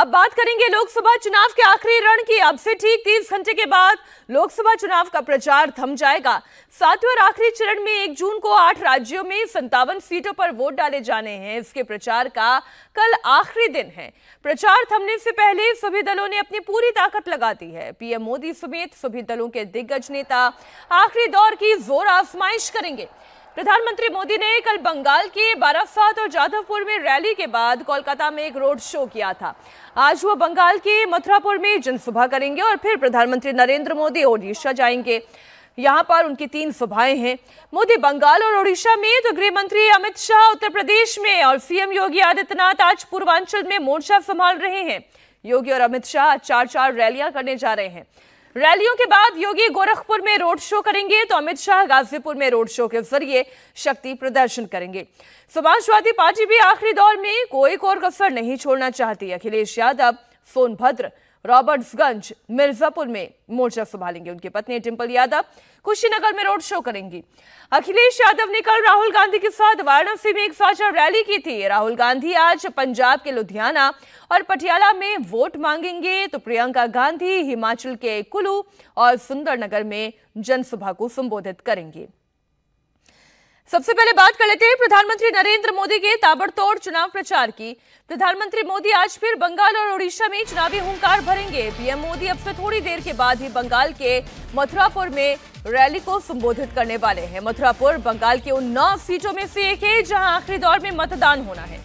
अब बात करेंगे लोकसभा चुनाव के आखिरी रण की अब से ठीक तीस घंटे के बाद लोकसभा चुनाव का प्रचार थम जाएगा सातवें और आखिरी चरण में एक जून को आठ राज्यों में संतावन सीटों पर वोट डाले जाने हैं इसके प्रचार का कल आखिरी दिन है प्रचार थमने से पहले सभी दलों ने अपनी पूरी ताकत लगा दी है पीएम मोदी समेत सभी दलों के दिग्गज नेता आखिरी दौर की जोर आजमाइश करेंगे प्रधानमंत्री मोदी ने कल बंगाल के बाराफात और जाधवपुर में रैली के बाद कोलकाता में एक रोड शो किया था आज वो बंगाल के मथुरापुर में जनसभा करेंगे और फिर प्रधानमंत्री नरेंद्र मोदी ओडिशा जाएंगे यहाँ पर उनकी तीन सभाएं हैं मोदी बंगाल और ओडिशा में तो गृह मंत्री अमित शाह उत्तर प्रदेश में और सीएम योगी आदित्यनाथ आज पूर्वांचल में मोर्चा संभाल रहे हैं योगी और अमित शाह चार चार रैलियां करने जा रहे हैं रैलियों के बाद योगी गोरखपुर में रोड शो करेंगे तो अमित शाह गाजीपुर में रोड शो के जरिए शक्ति प्रदर्शन करेंगे समाजवादी पार्टी भी आखिरी दौर में कोई कोर कसर नहीं छोड़ना चाहती अखिलेश यादव सोनभद्र रॉबर्ट्सगंज मिर्जापुर में मोर्चा संभालेंगे उनकी पत्नी टिम्पल यादव कुशीनगर में रोड शो करेंगी अखिलेश यादव ने कल राहुल गांधी के साथ वाराणसी में एक साझा रैली की थी राहुल गांधी आज पंजाब के लुधियाना और पटियाला में वोट मांगेंगे तो प्रियंका गांधी हिमाचल के कुल्लू और सुंदरनगर में जनसभा को संबोधित करेंगे सबसे पहले बात कर लेते हैं प्रधानमंत्री नरेंद्र मोदी के ताबड़तोड़ चुनाव प्रचार की प्रधानमंत्री मोदी आज फिर बंगाल और ओडिशा में चुनावी हुंकार भरेंगे पीएम मोदी अब से थोड़ी देर के बाद ही बंगाल के मथुरापुर में रैली को संबोधित करने वाले हैं मथुरापुर बंगाल की उन नौ सीटों में से एक है जहां आखिरी दौर में मतदान होना है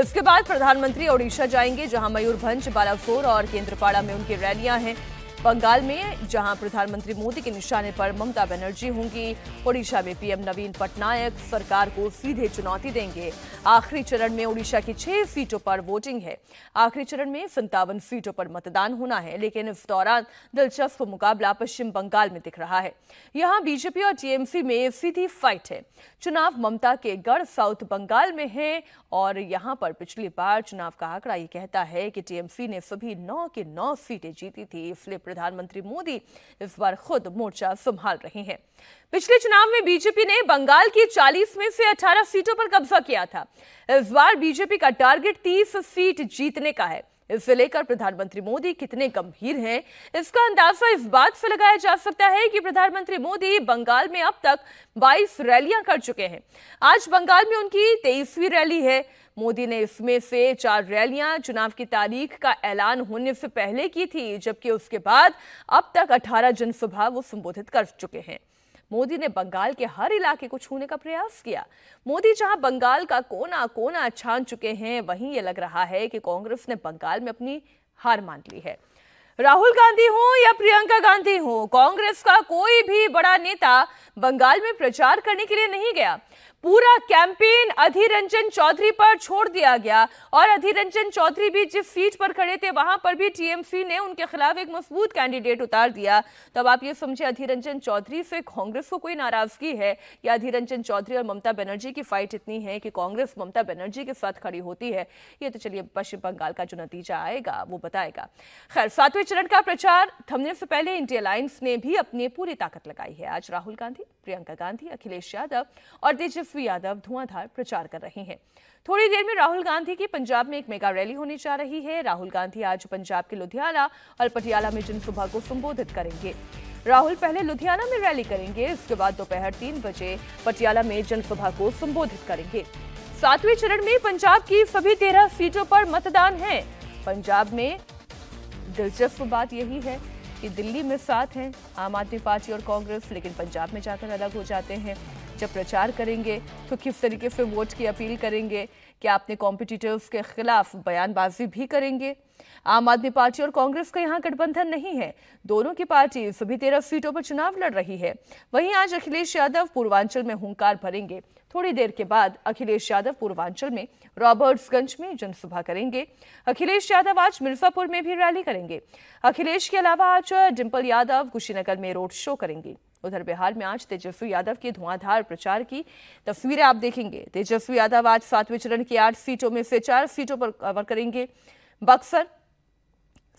इसके बाद प्रधानमंत्री ओडिशा जाएंगे जहां मयूरभंज बालासोर और केंद्रपाड़ा में उनकी रैलियां हैं बंगाल में जहां प्रधानमंत्री मोदी के निशाने पर ममता बनर्जी होंगी ओडिशा में पीएम नवीन पटनायक सरकार को सीधे चुनौती देंगे आखिरी चरण में ओडिशा की छह सीटों पर वोटिंग है आखिरी चरण में संतावन सीटों पर मतदान होना है लेकिन इस दौरान दिलचस्प मुकाबला पश्चिम बंगाल में दिख रहा है यहाँ बीजेपी और टीएमसी में सीधी फाइट है चुनाव ममता के गढ़ साउथ बंगाल में है और यहाँ पर पिछली बार चुनाव का आंकड़ा ये कहता है कि टीएमसी ने सभी नौ के नौ सीटें जीती थी इसलिए प्रधानमंत्री मोदी इस बार खुद मोर्चा संभाल रहे हैं पिछले चुनाव में बीजेपी ने बंगाल की 40 में से 18 सीटों पर कब्जा किया था इस बार बीजेपी का टारगेट 30 सीट जीतने का है इसे लेकर प्रधानमंत्री मोदी कितने गंभीर हैं इसका अंदाजा इस बात से लगाया जा सकता है कि प्रधानमंत्री मोदी बंगाल में अब तक 22 रैलियां कर चुके हैं आज बंगाल में उनकी 23वीं रैली है मोदी ने इसमें से चार रैलियां चुनाव की तारीख का ऐलान होने से पहले की थी जबकि उसके बाद अब तक 18 जनसभा वो संबोधित कर चुके हैं मोदी ने बंगाल के हर इलाके को छूने का प्रयास किया मोदी जहां बंगाल का कोना कोना छान चुके हैं वहीं ये लग रहा है कि कांग्रेस ने बंगाल में अपनी हार मान ली है राहुल गांधी हो या प्रियंका गांधी हो कांग्रेस का कोई भी बड़ा नेता बंगाल में प्रचार करने के लिए नहीं गया पूरा कैंपेन अधीर रंजन चौधरी पर छोड़ दिया गया और अधीर रंजन चौधरी भी जिस सीट पर खड़े थे वहां पर भी टीएमसी ने उनके खिलाफ एक मजबूत कैंडिडेट उतार दिया तब तो आप ये समझे अधीर रंजन चौधरी से कांग्रेस को कोई नाराजगी है या अधीर रंजन चौधरी और ममता बनर्जी की फाइट इतनी है कि कांग्रेस ममता बनर्जी के साथ खड़ी होती है ये तो चलिए पश्चिम बंगाल का जो नतीजा आएगा वो बताएगा खैर सातवें चरण का प्रचार थमने से पहले इंडिया अलायंस ने भी अपनी पूरी ताकत लगाई है आज राहुल गांधी प्रियंका गांधी अखिलेश यादव और दिजिस तेजस्वी यादव धुआंधार प्रचार कर रहे हैं थोड़ी देर में राहुल गांधी की पंजाब में एक मेगा रैली होने जा रही है राहुल गांधी आज पंजाब के लुधियाना और पटियाला में जनसभा को संबोधित करेंगे राहुल पहले लुधियाना में रैली करेंगे इसके बाद दोपहर तीन बजे पटियाला में जनसभा को संबोधित करेंगे सातवें चरण में पंजाब की सभी तेरह सीटों पर मतदान है पंजाब में दिलचस्प बात यही है कि दिल्ली में साथ हैं आम आदमी पार्टी और कांग्रेस लेकिन पंजाब में जाकर अलग हो जाते हैं जब प्रचार करेंगे तो किस तरीके से वोट की अपील करेंगे क्या अपने कॉम्पिटिटर्स के खिलाफ बयानबाजी भी करेंगे आम आदमी पार्टी और कांग्रेस का यहाँ गठबंधन नहीं है दोनों की पार्टी सभी तेरह सीटों पर चुनाव लड़ रही है वहीं आज अखिलेश यादव पूर्वांचल में हुंकार भरेंगे थोड़ी देर के बाद अखिलेश यादव पूर्वांचल में रॉबर्ट्सगंज में जनसभा करेंगे अखिलेश यादव आज मिर्जापुर में भी रैली करेंगे अखिलेश के अलावा आज डिम्पल यादव कुशीनगर में रोड शो करेंगे उधर बिहार में आज तेजस्वी यादव के धुआंधार प्रचार की तस्वीरें आप देखेंगे तेजस्वी यादव आज सातवें चरण की आठ सीटों में से चार सीटों पर कवर करेंगे बक्सर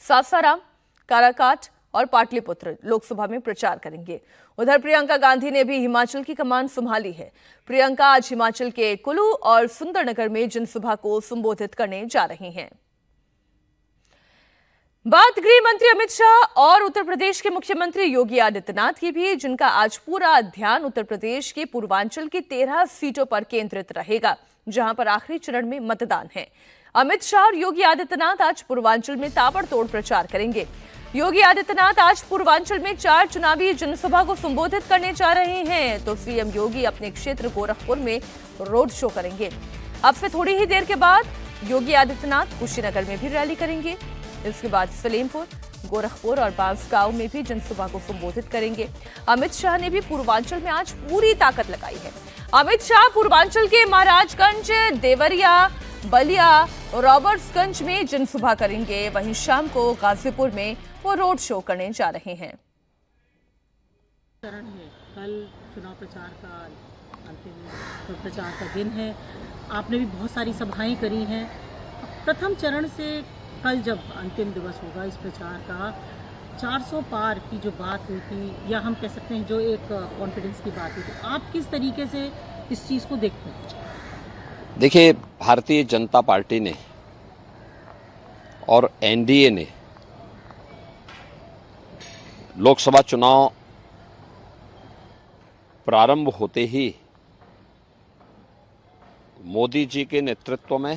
सासाराम काराकाट और पाटलिपुत्र लोकसभा में प्रचार करेंगे उधर प्रियंका गांधी ने भी हिमाचल की कमान संभाली है प्रियंका आज हिमाचल के कुलू और सुंदरनगर में जनसभा को संबोधित करने जा रही हैं बात गृह मंत्री अमित शाह और उत्तर प्रदेश के मुख्यमंत्री योगी आदित्यनाथ की भी जिनका आज पूरा ध्यान उत्तर प्रदेश के पूर्वांचल की तेरह सीटों पर केंद्रित रहेगा जहां पर आखिरी चरण में मतदान है अमित शाह और योगी आदित्यनाथ आज पूर्वांचल में ताबड़तोड़ प्रचार करेंगे योगी आदित्यनाथ आज पूर्वांचल में चार चुनावी जनसभा को संबोधित करने जा रहे हैं तो सीएम योगी अपने क्षेत्र गोरखपुर में रोड शो करेंगे अब से थोड़ी ही देर के बाद योगी आदित्यनाथ कुशीनगर में भी रैली करेंगे इसके बाद सलीमपुर गोरखपुर और बांसगांव में भी जनसभा को संबोधित करेंगे अमित शाह ने भी पूर्वांचल में आज पूरी ताकत लगाई है अमित शाह पूर्वांचल के महाराजगंज देवरिया बलिया रॉबर्ट्सगंज में जनसभा करेंगे वहीं शाम को गाजीपुर में वो रोड शो करने जा रहे हैं चरण है कल चुनाव प्रचार का अंतिम प्रचार का दिन है आपने भी बहुत सारी सभाएं करी हैं प्रथम चरण से कल जब अंतिम दिवस होगा इस प्रचार का 400 पार की जो बात हुई थी या हम कह सकते हैं जो एक कॉन्फिडेंस की बात हुई थी आप किस तरीके से इस चीज़ को देखते हैं देखिए भारतीय जनता पार्टी ने और एनडीए ने लोकसभा चुनाव प्रारंभ होते ही मोदी जी के नेतृत्व में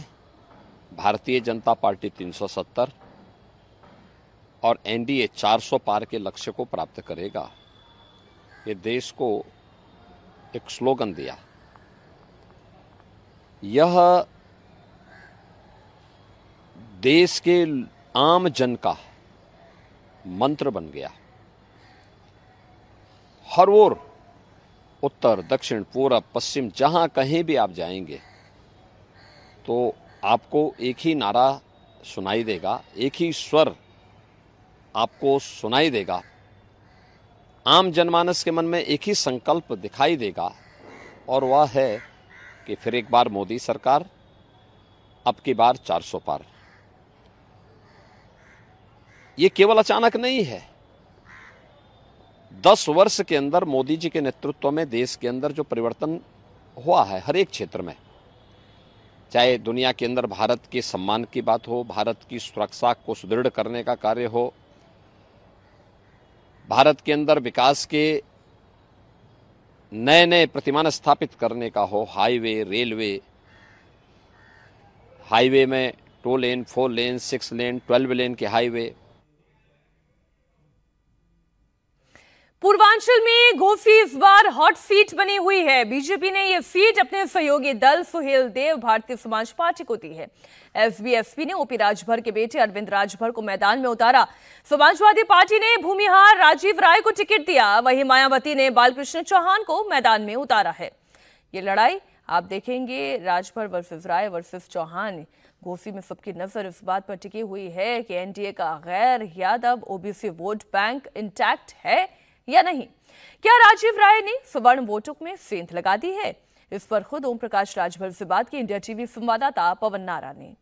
भारतीय जनता पार्टी 370 और एनडीए 400 पार के लक्ष्य को प्राप्त करेगा ये देश को एक स्लोगन दिया यह देश के आम जन का मंत्र बन गया हर ओर उत्तर दक्षिण पूर्व पश्चिम जहां कहीं भी आप जाएंगे तो आपको एक ही नारा सुनाई देगा एक ही स्वर आपको सुनाई देगा आम जनमानस के मन में एक ही संकल्प दिखाई देगा और वह है कि फिर एक बार मोदी सरकार अब की बार 400 पार ये केवल अचानक नहीं है दस वर्ष के अंदर मोदी जी के नेतृत्व में देश के अंदर जो परिवर्तन हुआ है हर एक क्षेत्र में चाहे दुनिया के अंदर भारत के सम्मान की बात हो भारत की सुरक्षा को सुदृढ़ करने का कार्य हो भारत के अंदर विकास के नए नए प्रतिमान स्थापित करने का हो हाईवे रेलवे हाईवे में two lane four lane six lane twelve lane के हाईवे पूर्वांचल में गोफी इस बार हॉट सीट बनी हुई है बीजेपी ने यह सीट अपने सहयोगी दल सुहेल देव भारतीय समाज पार्टी को दी है एसबीएसपी ने ओपी राजभर के बेटे अरविंद राजभर को मैदान में उतारा समाजवादी पार्टी ने भूमिहार राजीव राय को टिकट दिया वहीं मायावती ने बालकृष्ण चौहान को मैदान में उतारा है ये लड़ाई आप देखेंगे राजभर वर्सेज राय वर्सेज चौहान गोसी में सबकी नजर इस बात पर टिकी हुई है कि एनडीए का गैर Yadav OBC vote bank intact है या नहीं क्या राजीव राय ने स्वर्ण वोटों में सेंध लगा दी है इस पर खुद ओम प्रकाश राजभर से बात की इंडिया टीवी संवाददाता पवन नारा ने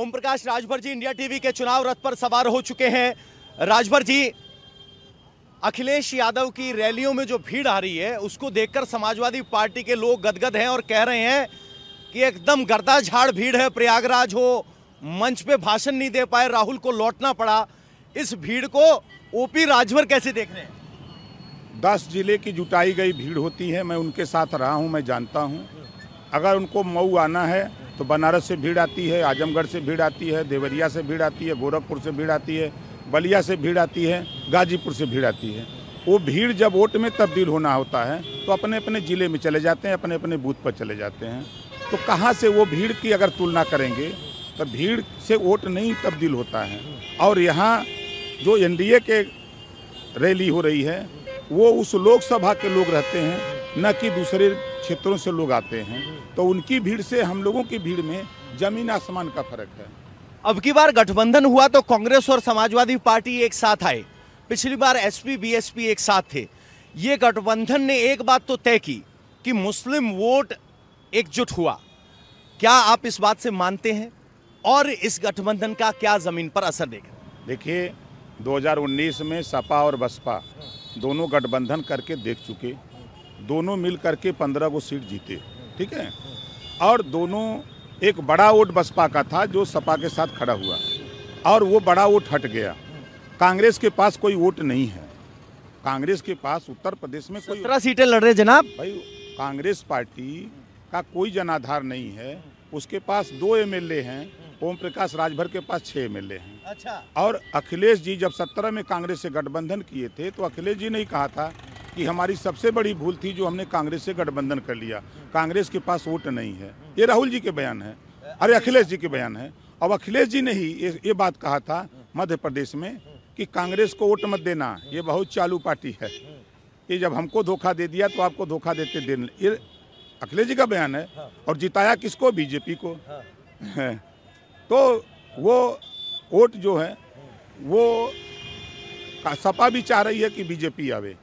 ओम प्रकाश राजभर जी इंडिया टीवी के चुनाव रथ पर सवार हो चुके हैं राजभर जी अखिलेश यादव की रैलियों में जो भीड़ आ रही है उसको देखकर समाजवादी पार्टी के लोग गदगद हैं और कह रहे हैं कि एकदम गर्दा झाड़ भीड़ है प्रयागराज हो मंच पे भाषण नहीं दे पाए राहुल को लौटना पड़ा इस भीड़ को ओपी राजभर कैसे देख रहे हैं दस जिले की जुटाई गई भीड़ होती है मैं उनके साथ रहा हूँ मैं जानता हूँ अगर उनको मऊ आना है तो बनारस से भीड़ आती है आजमगढ़ से भीड़ आती है देवरिया से भीड़ आती है गोरखपुर से भीड़ आती है बलिया से भीड़ आती है गाजीपुर से भीड़ आती है वो भीड़ जब वोट में तब्दील होना होता है तो अपने अपने ज़िले में चले जाते हैं अपने अपने बूथ पर चले जाते हैं तो कहाँ से वो भीड़ की अगर तुलना करेंगे तो भीड़ से वोट नहीं तब्दील होता है और यहाँ जो एनडीए के रैली हो रही है वो उस लोकसभा के लोग रहते हैं न कि दूसरे क्षेत्रों से लोग आते हैं तो उनकी भीड़ से हम लोगों की भीड़ में जमीन आसमान का फर्क है अब की बार गठबंधन हुआ तो कांग्रेस और समाजवादी पार्टी एक साथ आए पिछली बार एसपी बीएसपी एक साथ थे ये गठबंधन ने एक बात तो तय की कि मुस्लिम वोट एकजुट हुआ क्या आप इस बात से मानते हैं और इस गठबंधन का क्या जमीन पर असर देखा देखिए 2019 में सपा और बसपा दोनों गठबंधन करके देख चुके दोनों मिल करके पंद्रह को सीट जीते ठीक है और दोनों एक बड़ा वोट बसपा का था जो सपा के साथ खड़ा हुआ और वो बड़ा वोट हट गया कांग्रेस के पास कोई वोट नहीं है कांग्रेस के पास उत्तर प्रदेश में कोई सत्रह सीटें लड़ रहे जनाब भाई कांग्रेस पार्टी का कोई जनाधार नहीं है उसके पास दो एमएलए हैं ओम प्रकाश राजभर के पास छः एम हैं अच्छा और अखिलेश जी जब सत्रह में कांग्रेस से गठबंधन किए थे तो अखिलेश जी ने ही कहा था कि हमारी सबसे बड़ी भूल थी जो हमने कांग्रेस से गठबंधन कर लिया कांग्रेस के पास वोट नहीं है ये राहुल जी के बयान है अरे अखिलेश जी के बयान है अब अखिलेश जी ने ही ये, ये बात कहा था मध्य प्रदेश में कि कांग्रेस को वोट मत देना ये बहुत चालू पार्टी है ये जब हमको धोखा दे दिया तो आपको धोखा देते दे ये अखिलेश जी का बयान है हाँ। और जिताया किसको बीजेपी को हाँ। तो वो वोट जो है वो सपा भी चाह रही है कि बीजेपी आवे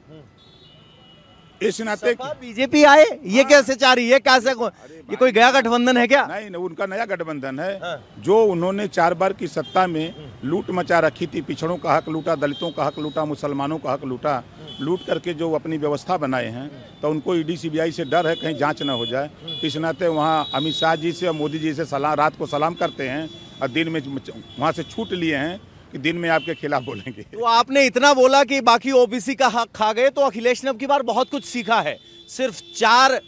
इस नाते बीजेपी आए ये हाँ। कैसे चाह रही है कैसे ये कोई गया गठबंधन है क्या नहीं नहीं उनका नया गठबंधन है हाँ। जो उन्होंने चार बार की सत्ता में हम्म। लूट मचा रखी थी पिछड़ों का हक लूटा दलितों का हक लूटा मुसलमानों का हक लूटा लूट करके जो अपनी व्यवस्था बनाए हैं तो उनको ईडी सीबीआई से डर है कहीं जांच ना हो जाए इस नाते वहाँ अमित शाह जी से और मोदी जी से सलाम रात को सलाम करते हैं और दिन में वहाँ से छूट लिए हैं कि दिन में आपके खिलाफ बोलेंगे तो आपने इतना बोला कि बाकी ओबीसी का हक खा गए तो अखिलेश ने अब की बार बहुत कुछ सीखा है सिर्फ चार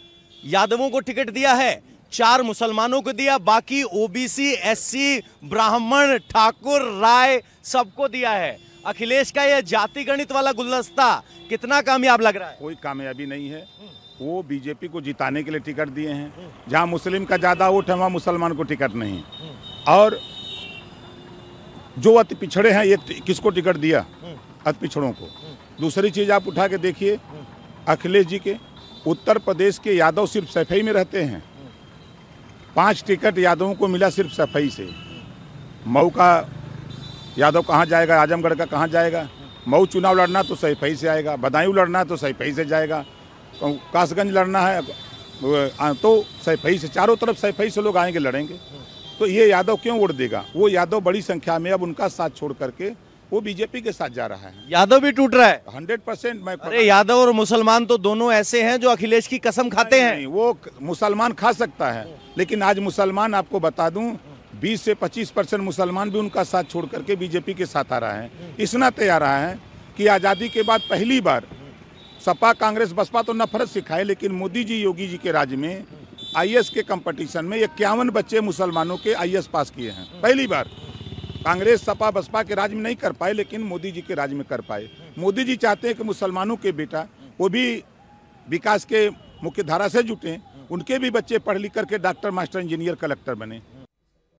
यादवों को टिकट दिया है चार मुसलमानों को दिया बाकी ओबीसी एससी ब्राह्मण ठाकुर राय सबको दिया है अखिलेश का यह जाति गणित वाला गुलदस्ता कितना कामयाब लग रहा है कोई कामयाबी नहीं है वो बीजेपी को जिताने के लिए टिकट दिए हैं जहाँ मुस्लिम का ज़्यादा वोट है वहां मुसलमान को टिकट नहीं और जो अति पिछड़े हैं ये किसको टिकट दिया अति पिछड़ों को दूसरी चीज़ आप उठा के देखिए अखिलेश जी के उत्तर प्रदेश के यादव सिर्फ सैफई में रहते हैं पांच टिकट यादवों को मिला सिर्फ सफाई से मऊ का यादव कहाँ जाएगा आजमगढ़ का कहाँ जाएगा मऊ चुनाव लड़ना तो सफाई से आएगा बदायूं लड़ना तो सफाई से जाएगा कासगंज लड़ना है तो सफाई से चारों तरफ सफाई से लोग आएंगे लड़ेंगे तो ये यादव क्यों उड़ देगा वो यादव बड़ी संख्या में अब उनका साथ छोड़ करके वो बीजेपी के साथ जा रहा है यादव भी टूट रहा है हंड्रेड परसेंट मैं अरे यादव और मुसलमान तो दोनों ऐसे हैं जो अखिलेश की कसम खाते हैं वो मुसलमान खा सकता है लेकिन आज मुसलमान आपको बता दूं 20 से 25 परसेंट मुसलमान भी उनका साथ छोड़ करके बीजेपी के साथ आ रहा है इतना तैयार रहा है कि आज़ादी के बाद पहली बार सपा कांग्रेस बसपा तो नफरत सिखाए लेकिन मोदी जी योगी जी के राज्य में आई के कंपटीशन में इक्यावन बच्चे मुसलमानों के आई पास किए हैं पहली बार कांग्रेस सपा बसपा के राज्य में नहीं कर पाए लेकिन मोदी जी के राज्य में कर पाए मोदी जी चाहते हैं कि मुसलमानों के बेटा वो भी विकास के मुख्यधारा से जुटें उनके भी बच्चे पढ़ लिख करके डॉक्टर मास्टर इंजीनियर कलेक्टर बने